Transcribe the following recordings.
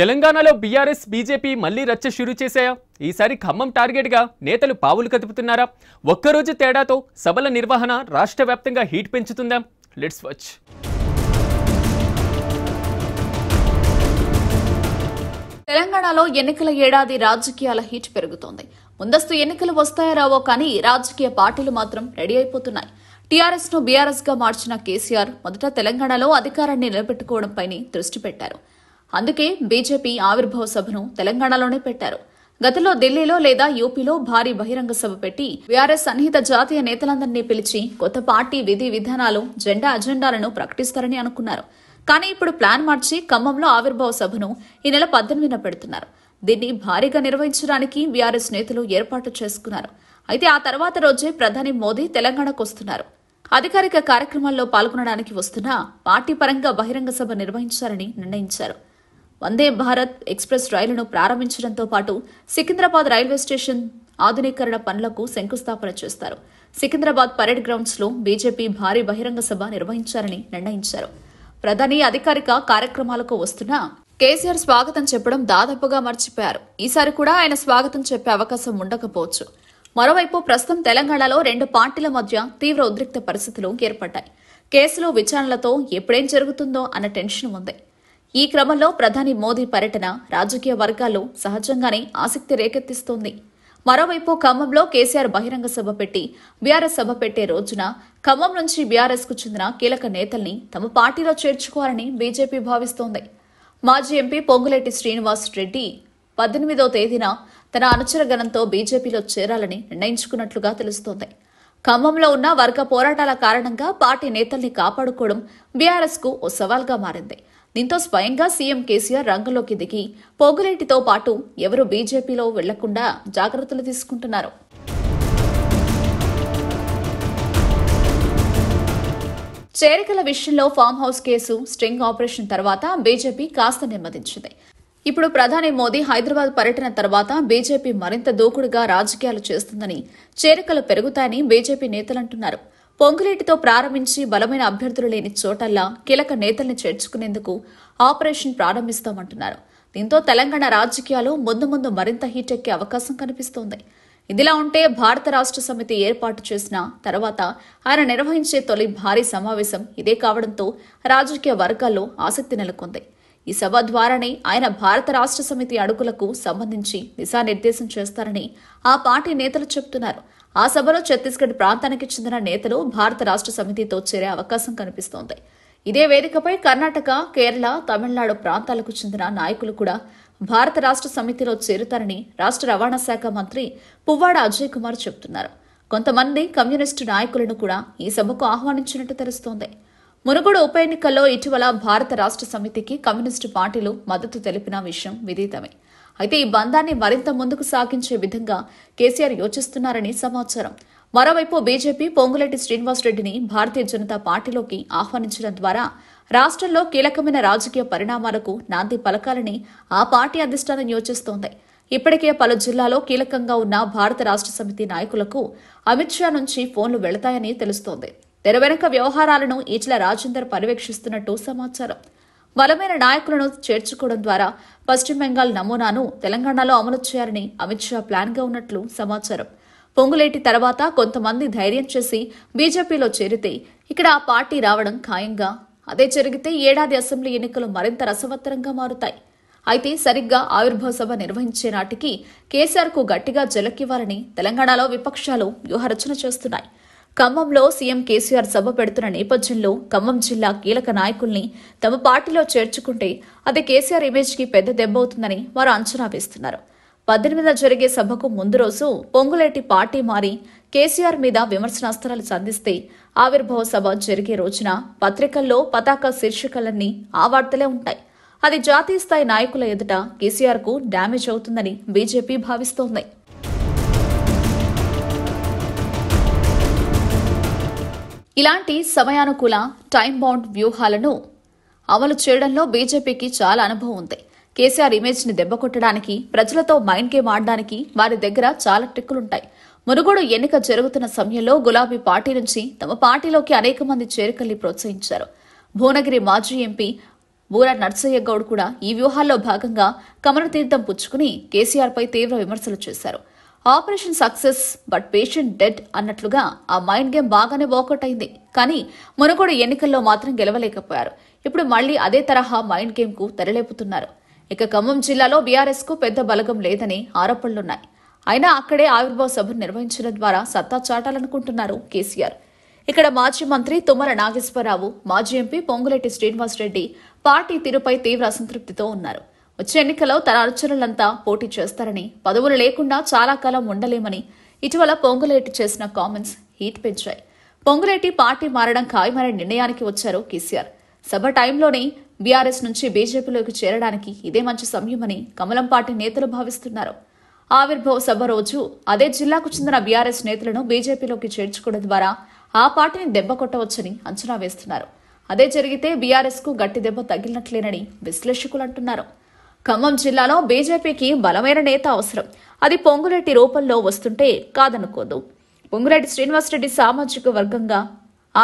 తెలంగాణలో BRS BJP మళ్లీ రచ్చ షురు చేశాయా ఈసారి ఖమ్మం టార్గెట్గా నేతలు పావులు కదుపుతున్నారా ఒక్కరోజు తేడాతో సభల నిర్వహణ రాష్ట్ర వ్యాప్తంగా హీట్ పెంచుతుందా లెట్స్ వాచ్ తెలంగాణలో ఎన్నికల ఏడాది రాజకీయాల హీట్ పెరుగుతోంది ముందస్తు ఎన్నికలు వస్తాయా రావో కానీ రాజకీయ పార్టీలు మాత్రం రెడీ అయిపోతున్నాయి టీఆర్ఎస్ను బీఆర్ఎస్గా మార్చిన కేసీఆర్ మొదట తెలంగాణలో అధికారాన్ని నిలబెట్టుకోవడంపైనే దృష్టి పెట్టారు అందుకే బీజేపీ ఆవిర్భావ సభను తెలంగాణలోనే పెట్టారు గతంలో ఢిల్లీలో లేదా యూపీలో భారీ బహిరంగ సభ పెట్టి వీఆర్ఎస్ సన్నిహిత జాతీయ నేతలందరినీ పిలిచి కొత్త పార్టీ విధి విధానాలు జెండా అజెండాలను ప్రకటిస్తారని అనుకున్నారు కానీ ఇప్పుడు ప్లాన్ మార్చి ఖమ్మంలో ఆవిర్భావ సభను ఈ నెల పద్దెనిమిదిన పెడుతున్నారు దీన్ని భారీగా నిర్వహించడానికి వీఆర్ఎస్ నేతలు ఏర్పాటు చేసుకున్నారు అయితే ఆ తర్వాత రోజే ప్రధాని మోదీ తెలంగాణకు వస్తున్నారు అధికారిక కార్యక్రమాల్లో పాల్గొనడానికి వస్తున్నా పార్టీ పరంగా బహిరంగ సభ నిర్వహించాలని నిర్ణయించారు వందే భారత్ ఎక్స్ప్రెస్ రైలును ప్రారంభించడంతో పాటు సికింద్రాబాద్ రైల్వే స్టేషన్ ఆధునీకరణ పనులకు శంకుస్థాపన చేస్తారు సికింద్రాబాద్ పరేడ్ గ్రౌండ్స్లో బీజేపీ భారీ బహిరంగ సభ నిర్వహించారని నిర్ణయించారు ప్రధాని అధికారిక కార్యక్రమాలకు వస్తున్న కేసీఆర్ స్వాగతం చెప్పడం దాదాపుగా మర్చిపోయారు ఈసారి కూడా ఆయన స్వాగతం చెప్పే అవకాశం ఉండకపోవచ్చు మరోవైపు ప్రస్తుతం తెలంగాణలో రెండు పార్టీల మధ్య తీవ్ర ఉద్రిక్త పరిస్థితులు ఏర్పడ్డాయి కేసులో విచారణలతో ఎప్పుడేం జరుగుతుందో అన్న టెన్షన్ ఉంది ఈ క్రమంలో ప్రధాని మోదీ పర్యటన రాజకీయ వర్గాల్లో సహజంగానే ఆసక్తి రేకెత్తిస్తోంది మరోవైపు ఖమ్మంలో కేసీఆర్ బహిరంగ సభ పెట్టి బీఆర్ఎస్ సభ పెట్టే రోజున ఖమ్మం నుంచి బీఆర్ఎస్కు చెందిన కీలక నేతల్ని తమ పార్టీలో చేర్చుకోవాలని బీజేపీ భావిస్తోంది మాజీ ఎంపీ పొంగులేటి శ్రీనివాస్ రెడ్డి పద్దెనిమిదో తేదీన తన అనుచరగణంతో బీజేపీలో చేరాలని నిర్ణయించుకున్నట్లుగా తెలుస్తోంది ఖమ్మంలో ఉన్న వర్గ పోరాటాల కారణంగా పార్టీ నేతల్ని కాపాడుకోవడం బీఆర్ఎస్ కు ఓ సవాల్గా మారింది దీంతో స్వయంగా సీఎం కేసీఆర్ రంగంలోకి దిగి పోగులేటితో పాటు ఎవరు బీజేపీలో వెళ్లకుండా జాగ్రత్తలు తీసుకుంటున్నారు చేరికల విషయంలో farm house case string operation తర్వాత బీజేపీ కాస్త నెమ్మదించింది ఇప్పుడు ప్రధాని మోదీ హైదరాబాద్ పర్యటన తర్వాత బీజేపీ మరింత దూకుడుగా రాజకీయాలు చేస్తుందని చేరికలు పెరుగుతాయని బీజేపీ నేతలంటున్నారు పొంగులేటితో ప్రారంభించి బలమైన అభ్యర్థులు లేని చోటల్లా కీలక నేతల్ని చేర్చుకునేందుకు ఆపరేషన్ ప్రారంభిస్తామంటున్నారు దీంతో తెలంగాణ రాజకీయాలు ముందు ముందు మరింత హీట్ ఎక్కే అవకాశం కనిపిస్తోంది ఇదిలా ఉంటే భారత రాష్ట్ర సమితి ఏర్పాటు చేసిన తర్వాత ఆయన నిర్వహించే తొలి భారీ సమావేశం ఇదే కావడంతో రాజకీయ వర్గాల్లో ఆసక్తి నెలకొంది ఈ సభ ద్వారానే ఆయన భారత రాష్ట్ర సమితి అడుగులకు సంబంధించి దిశానిర్దేశం చేస్తారని ఆ పార్టీ నేతలు చెబుతున్నారు ఆ సభలో ఛత్తీస్గఢ్ ప్రాంతానికి చెందిన నేతలు భారత రాష్ట్ర సమితితో చేరే అవకాశం కనిపిస్తోంది ఇదే వేదికపై కర్ణాటక కేరళ తమిళనాడు ప్రాంతాలకు చెందిన నాయకులు కూడా భారత రాష్ట్ర సమితిలో చేరుతారని రాష్ట్ర రవాణా శాఖ మంత్రి పువ్వాడ అజయ్ కుమార్ చెబుతున్నారు కొంతమంది కమ్యూనిస్టు నాయకులను కూడా ఈ సభకు ఆహ్వానించినట్టు తెలుస్తోంది మునుగోడు ఉప ఎన్నికల్లో ఇటీవల భారత రాష్ట్ర సమితికి కమ్యూనిస్టు పార్టీలు మద్దతు తెలిపిన విషయం విదితమే అయితే ఈ బంధాన్ని మరింత ముందుకు సాగించే విధంగా కేసీఆర్ యోచిస్తున్నారని సమాచారం మరోవైపు బీజేపీ పొంగులేటి శ్రీనివాసరెడ్డిని భారతీయ జనతా పార్టీలోకి ఆహ్వానించడం ద్వారా రాష్ట్రంలో కీలకమైన రాజకీయ పరిణామాలకు నాంది పలకాలని ఆ పార్టీ అధిష్టానం యోచిస్తోంది ఇప్పటికే పలు జిల్లాలో కీలకంగా ఉన్న భారత రాష్ట్ర సమితి నాయకులకు అమిత్ షా నుంచి ఫోన్లు వెళతాయని తెలుస్తోంది తెర వెనుక వ్యవహారాలను ఈచల రాజేందర్ పర్యవేక్షిస్తున్నట్టు సమాచారం బలమైన నాయకులను చేర్చుకోవడం ద్వారా పశ్చిమ బెంగాల్ నమూనాను తెలంగాణలో అమలు చేయాలని అమిత్ షా ప్లాన్గా ఉన్నట్లు సమాచారం పొంగులేటి తర్వాత కొంతమంది ధైర్యం చేసి బీజేపీలో చేరితే ఇక్కడ ఆ పార్టీ రావడం ఖాయంగా అదే జరిగితే ఏడాది అసెంబ్లీ ఎన్నికలు మరింత రసవత్తరంగా మారుతాయి అయితే సరిగ్గా ఆవిర్భావ సభ నిర్వహించే నాటికి కేసీఆర్కు గట్టిగా జలక్కివ్వాలని తెలంగాణలో విపక్షాలు వ్యూహరచన చేస్తున్నాయి ఖమ్మంలో సీఎం కేసీఆర్ సభ పెడుతున్న నేపథ్యంలో ఖమ్మం జిల్లా కీలక నాయకుల్ని తమ పార్టీలో చేర్చుకుంటే అది కేసీఆర్ ఇమేజ్కి పెద్ద దెబ్బ అవుతుందని వారు అంచనా వేస్తున్నారు పద్దెనిమిదిన జరిగే సభకు ముందు రోజు పొంగులేటి పార్టీ మారి కేసీఆర్ మీద విమర్శనాస్త్రాలు సంధిస్తే ఆవిర్భావ సభ జరిగే రోజున పత్రికల్లో పతాక శీర్షికలన్నీ ఆ వార్తలే ఉంటాయి అది జాతీయ స్థాయి నాయకుల ఎదుట కేసీఆర్కు డ్యామేజ్ అవుతుందని బీజేపీ భావిస్తోంది ఇలాంటి సమయానుకూల టైం బౌండ్ వ్యూహాలను అమలు చేయడంలో బీజేపీకి చాలా అనుభవం ఉంది కేసీఆర్ ఇమేజ్ని దెబ్బకొట్టడానికి ప్రజలతో మైండ్ గేమ్ ఆడడానికి వారి దగ్గర చాలా ట్రిక్కులుంటాయి మునుగోడు ఎన్నిక జరుగుతున్న సమయంలో గులాబీ పార్టీ నుంచి తమ పార్టీలోకి అనేక మంది చేరికల్ని ప్రోత్సహించారు భువనగిరి మాజీ ఎంపీ బూర నర్సయ్య గౌడ్ కూడా ఈ వ్యూహాల్లో భాగంగా తీర్థం పుచ్చుకుని కేసీఆర్పై తీవ్ర విమర్శలు చేశారు operation success but patient dead అన్నట్లుగా ఆ మైండ్ గేమ్ బాగానే వర్కౌట్ అయింది కానీ మునుగోడు ఎన్నికల్లో మాత్రం గెలవలేకపోయారు ఇప్పుడు మళ్లీ అదే తరహా మైండ్ గేమ్కు తెరలేపుతున్నారు ఇక ఖమ్మం జిల్లాలో కు పెద్ద బలగం లేదని ఆరోపణలున్నాయి అయినా అక్కడే ఆవిర్భావ సభను నిర్వహించడం ద్వారా సత్తా చాటాలనుకుంటున్నారు కేసీఆర్ ఇక్కడ మాజీ మంత్రి తుమ్మర నాగేశ్వరరావు మాజీ ఎంపీ పొంగులెట్టి శ్రీనివాసరెడ్డి పార్టీ తీరుపై తీవ్ర అసంతృప్తితో ఉన్నారు వచ్చే ఎన్నికల్లో తన అనుచరులంతా పోటీ చేస్తారని పదవులు లేకుండా చాలా కాలం ఉండలేమని ఇటీవల పొంగులేటి చేసిన కామెంట్స్ హీట్ పెంచాయి పొంగులేటి పార్టీ మారడం ఖాయమనే నిర్ణయానికి వచ్చారు కేసీఆర్ సభ టైంలోనే బీఆర్ఎస్ నుంచి బీజేపీలోకి చేరడానికి ఇదే మంచి సమయమని కమలం పార్టీ నేతలు భావిస్తున్నారు ఆవిర్భవ సభ రోజు అదే జిల్లాకు చెందిన బీఆర్ఎస్ నేతలను బీజేపీలోకి చేర్చుకోవడం ద్వారా ఆ పార్టీని దెబ్బ కొట్టవచ్చని అంచనా వేస్తున్నారు అదే జరిగితే బీఆర్ఎస్కు గట్టి దెబ్బ తగిలినట్లేనని విశ్లేషకులు అంటున్నారు ఖమ్మం జిల్లాలో బీజేపీకి బలమైన నేత అవసరం అది పొంగులెట్టి రూపంలో వస్తుంటే కాదనుకోదు పొంగులెట్టి శ్రీనివాసరెడ్డి సామాజిక వర్గంగా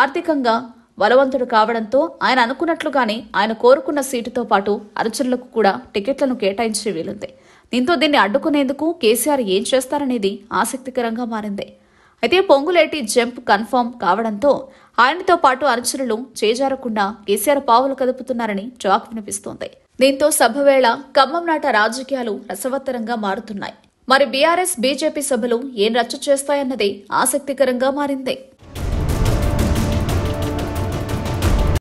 ఆర్థికంగా బలవంతుడు కావడంతో ఆయన అనుకున్నట్లుగానే ఆయన కోరుకున్న సీటుతో పాటు అర్చనలకు కూడా టికెట్లను కేటాయించే వీలుంది దీంతో దీన్ని అడ్డుకునేందుకు కేసీఆర్ ఏం చేస్తారనేది ఆసక్తికరంగా మారింది అయితే పొంగులేటి జంప్ కన్ఫర్మ్ కావడంతో ఆయనతో పాటు అనుచరులు చేజారకుండా కేసీఆర్ పావులు కదుపుతున్నారని జాక్ వినిపిస్తోంది దీంతో సభ వేళ ఖమ్మం నాట రాజకీయాలు రసవత్తరంగా మారుతున్నాయి మరి బీఆర్ఎస్ బీజేపీ సభలు ఏం రచ్చ చేస్తాయన్నదే ఆసక్తికరంగా మారిందే